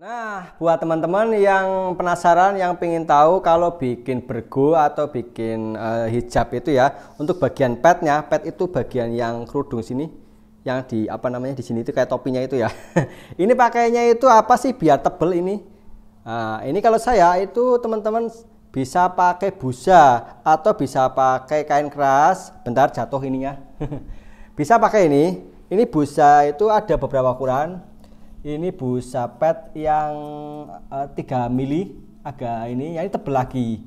Nah, buat teman-teman yang penasaran, yang ingin tahu kalau bikin bergo atau bikin uh, hijab itu ya, untuk bagian petnya, pet itu bagian yang kerudung sini, yang di apa namanya di sini itu kayak topinya itu ya. ini pakainya itu apa sih biar tebel ini? Nah, ini kalau saya itu teman-teman bisa pakai busa atau bisa pakai kain keras. Bentar jatuh ininya. bisa pakai ini. Ini busa itu ada beberapa ukuran ini busa pet yang uh, eh, 3 mili agak ini yang ini tebel lagi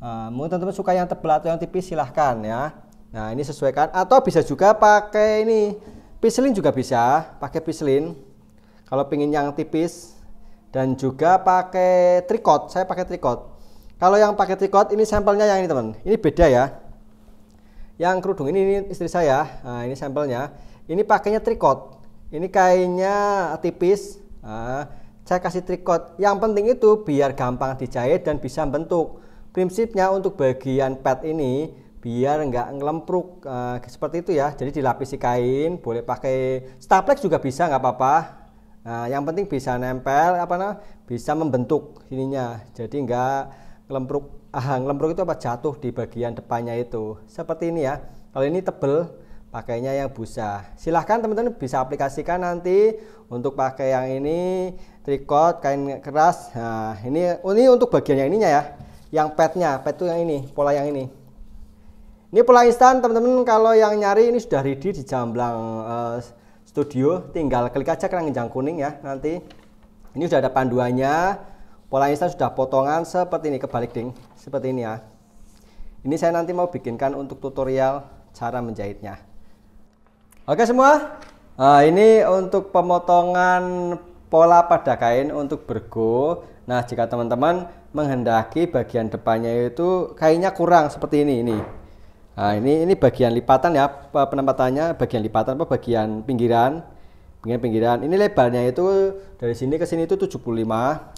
uh, eh, mungkin teman-teman suka yang tebel atau yang tipis silahkan ya nah ini sesuaikan atau bisa juga pakai ini piselin juga bisa pakai piselin kalau pingin yang tipis dan juga pakai tricot saya pakai tricot kalau yang pakai tricot ini sampelnya yang ini teman ini beda ya yang kerudung ini, ini istri saya nah, ini sampelnya ini pakainya tricot ini kainnya tipis nah, saya kasih tricot yang penting itu biar gampang dijahit dan bisa bentuk prinsipnya untuk bagian pad ini biar nggak ngelempruk uh, seperti itu ya jadi dilapisi kain boleh pakai staplex juga bisa nggak apa-apa nah, yang penting bisa nempel apa nah, bisa membentuk ininya jadi nggak ngelempruk ah ngelempruk itu apa jatuh di bagian depannya itu seperti ini ya kalau ini tebel pakainya yang busa. Silahkan teman-teman bisa aplikasikan nanti untuk pakai yang ini trikot kain keras. Nah, ini oh, ini untuk bagian yang ininya ya. Yang petnya, pet itu yang ini, pola yang ini. Ini pola instan teman-teman kalau yang nyari ini sudah ready di Jamblang uh, Studio, tinggal klik aja keranjang kuning ya nanti. Ini sudah ada panduannya. Pola instan sudah potongan seperti ini kebalik ding, seperti ini ya. Ini saya nanti mau bikinkan untuk tutorial cara menjahitnya. Oke semua, nah, ini untuk pemotongan pola pada kain untuk bergo. Nah jika teman-teman menghendaki bagian depannya itu kainnya kurang seperti ini ini. Nah ini ini bagian lipatan ya penempatannya bagian lipatan apa bagian pinggiran pinggiran pinggiran. Ini lebarnya itu dari sini ke sini itu 75.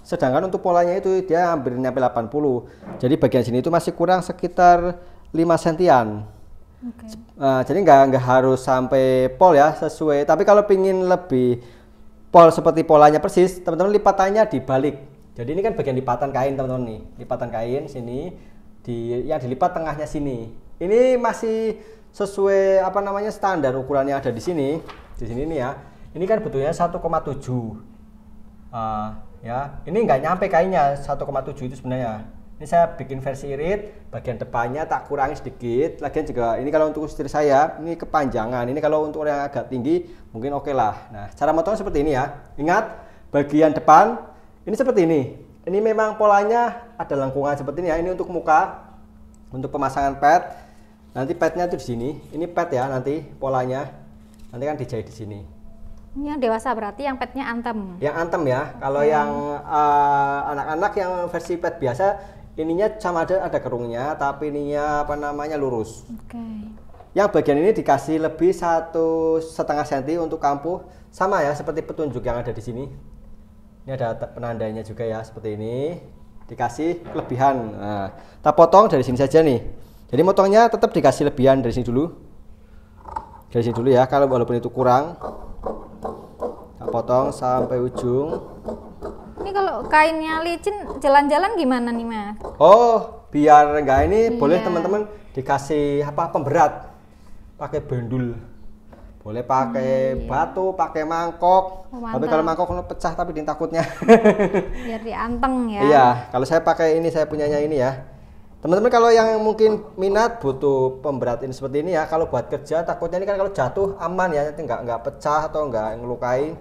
Sedangkan untuk polanya itu dia hampir nyampe 80. Jadi bagian sini itu masih kurang sekitar 5 sentian. Okay. Uh, eh, jadi nggak nggak harus sampai pol ya sesuai. Tapi kalau pingin lebih pol seperti polanya persis, teman-teman lipatannya dibalik. Jadi ini kan bagian lipatan kain teman-teman nih, lipatan kain sini di yang dilipat tengahnya sini. Ini masih sesuai apa namanya standar ukurannya ada di sini. Di sini nih ya. Ini kan butuhnya 1,7. Uh, ya, ini nggak nyampe kainnya 1,7 itu sebenarnya ini saya bikin versi irit bagian depannya tak kurangi sedikit lagian juga ini kalau untuk setir saya ini kepanjangan ini kalau untuk yang agak tinggi mungkin oke okay lah nah cara motong seperti ini ya ingat bagian depan ini seperti ini ini memang polanya ada lengkungan seperti ini ya ini untuk muka untuk pemasangan pad nanti padnya itu di sini ini pad ya nanti polanya nanti kan dijahit di sini ini yang dewasa berarti yang padnya antem. Yang antem ya. Kalau hmm. yang eh, anak-anak uh, yang versi pad biasa ininya sama ada ada kerungnya tapi ininya apa namanya lurus. Oke. Okay. Yang bagian ini dikasih lebih satu setengah senti untuk kampuh sama ya seperti petunjuk yang ada di sini. Ini ada penandanya juga ya seperti ini dikasih kelebihan. Nah, kita potong dari sini saja nih. Jadi motongnya tetap dikasih lebihan dari sini dulu. Dari sini dulu ya kalau walaupun itu kurang. Kita potong sampai ujung. Ini kalau kainnya licin jalan-jalan gimana nih mas? Oh biar enggak ini iya. boleh teman-teman dikasih apa pemberat pakai bandul, boleh pakai hmm, iya. batu pakai mangkok oh, tapi kalau mangkok kalau pecah tapi din takutnya biar dianteng ya iya kalau saya pakai ini saya punyanya ini ya teman-teman kalau yang mungkin minat butuh pemberat ini seperti ini ya kalau buat kerja takutnya ini kan kalau jatuh aman ya nanti nggak nggak pecah atau nggak ngelukai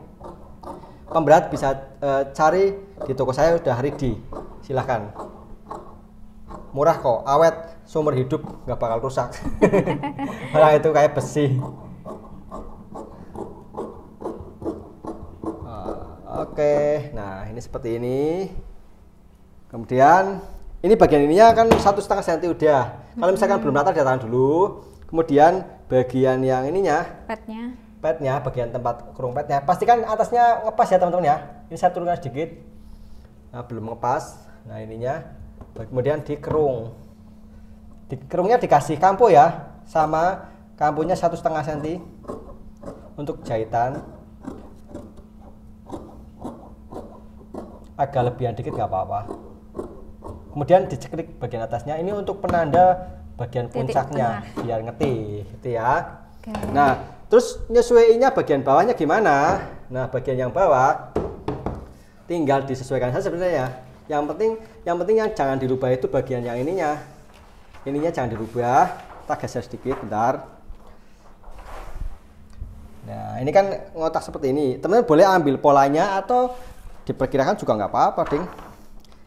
pemberat bisa uh, cari di toko saya udah di Silahkan. Murah kok, awet, sumber hidup nggak bakal rusak. nah, itu kayak besi. Uh, Oke, okay. nah ini seperti ini. Kemudian ini bagian ininya kan satu setengah senti udah. Kalau misalkan hmm. belum rata dia tahan dulu. Kemudian bagian yang ininya, petnya petnya bagian tempat kurung petnya pastikan atasnya ngepas ya teman-teman ya ini saya turunkan sedikit nah, belum ngepas nah ininya kemudian dikerung dikerungnya dikasih kampu ya sama kampunya satu setengah senti untuk jahitan agak lebihan dikit nggak apa-apa kemudian diceklik bagian atasnya ini untuk penanda bagian puncaknya biar ngetih gitu ya okay. nah Terus nyesuaiinnya bagian bawahnya gimana? Nah, bagian yang bawah tinggal disesuaikan saja sebenarnya. Ya. Yang penting yang penting yang jangan dirubah itu bagian yang ininya. Ininya jangan dirubah. Kita geser sedikit bentar. Nah, ini kan ngotak seperti ini. Teman-teman boleh ambil polanya atau diperkirakan juga nggak apa-apa, Ding.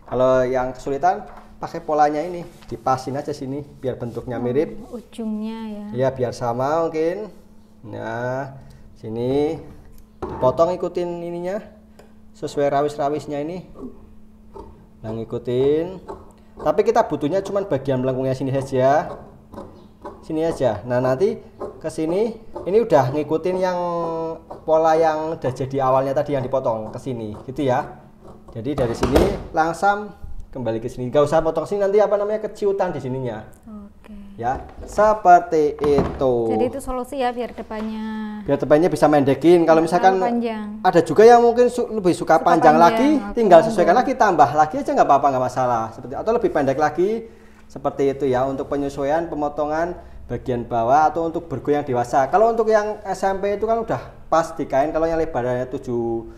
Kalau yang kesulitan pakai polanya ini, dipasin aja sini biar bentuknya mirip. Oh, ujungnya ya. Iya, biar sama mungkin nah sini potong ikutin ininya sesuai rawis-rawisnya ini nah ngikutin tapi kita butuhnya cuma bagian melengkungnya sini saja sini aja nah nanti ke sini ini udah ngikutin yang pola yang udah jadi awalnya tadi yang dipotong ke sini gitu ya jadi dari sini langsam kembali ke sini. Gak usah potong sini nanti apa namanya keciutan di sininya. Oke. Ya, seperti itu. Jadi itu solusi ya biar depannya. Biar depannya bisa mendekin. Kalau iya, misalkan panjang. ada juga yang mungkin su lebih suka, suka panjang, panjang lagi, okay. tinggal sesuaikan lagi, tambah lagi aja nggak apa-apa nggak masalah. Seperti atau lebih pendek lagi seperti itu ya untuk penyesuaian pemotongan bagian bawah atau untuk bergoyang dewasa. Kalau untuk yang SMP itu kan udah pas di kain. Kalau yang lebarannya tujuh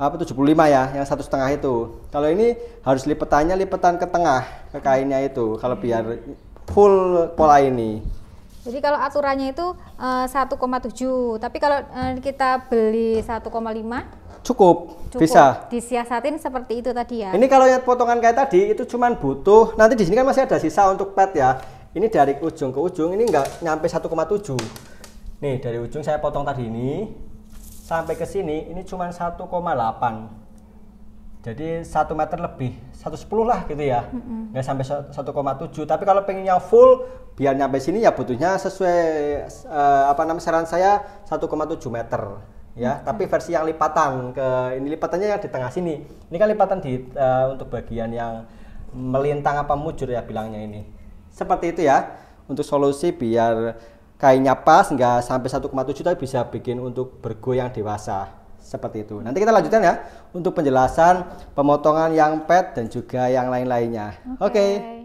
apa 75 ya yang satu setengah itu kalau ini harus lipetannya lipetan ke tengah ke kainnya itu kalau hmm. biar full pola ini jadi kalau aturannya itu eh, uh, 1,7 tapi kalau uh, kita beli 1,5 cukup, cukup bisa disiasatin seperti itu tadi ya ini kalau lihat potongan kayak tadi itu cuman butuh nanti di sini kan masih ada sisa untuk pet ya ini dari ujung ke ujung ini enggak nyampe 1,7 nih dari ujung saya potong tadi ini sampai ke sini ini cuma 1,8 jadi 1 meter lebih 110 lah gitu ya mm -hmm. sampai 1,7 tapi kalau pengennya full biar nyampe sini ya butuhnya sesuai uh, apa namanya saran saya 1,7 meter ya mm tapi versi yang lipatan ke ini lipatannya yang di tengah sini ini kan lipatan di uh, untuk bagian yang melintang apa mujur ya bilangnya ini seperti itu ya untuk solusi biar kainnya pas nggak sampai 1,7 juta bisa bikin untuk bergo yang dewasa seperti itu. Nanti kita lanjutkan ya untuk penjelasan pemotongan yang pet dan juga yang lain-lainnya. Oke. Okay. Okay.